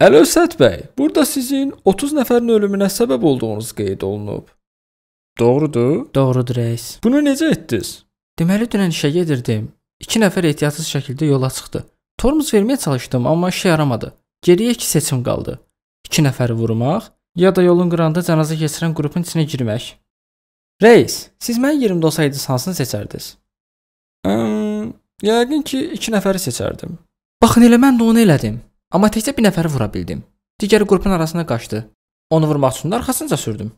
Əli Ösət bəy, burada sizin 30 nəfərin ölümünə səbəb olduğunuz qeyd olunub. Doğrudur? Doğrudur reis. Bunu necə etdiniz? Deməli dünən işə gedirdim. 2 nəfər ehtiyatsız şəkildə yola çıxdı. Tormuz verməyə çalışdım, amma işə yaramadı. Geriyə 2 seçim qaldı. 2 nəfəri vurmaq ya da yolun qırağında cənazə keçirən qrupun içinə girmək. Reis, siz mənim yerimdə olsaydınız hansını seçərdiniz? Hmm, yəqin ki, 2 nəfəri seçərdim. Baxın elə mən də onu elədim. Amma təkcə bir nəfəri vura bildim. Digər qrupun arasına qaçdı. Onu vurmaq üçün arxasınca sürdüm.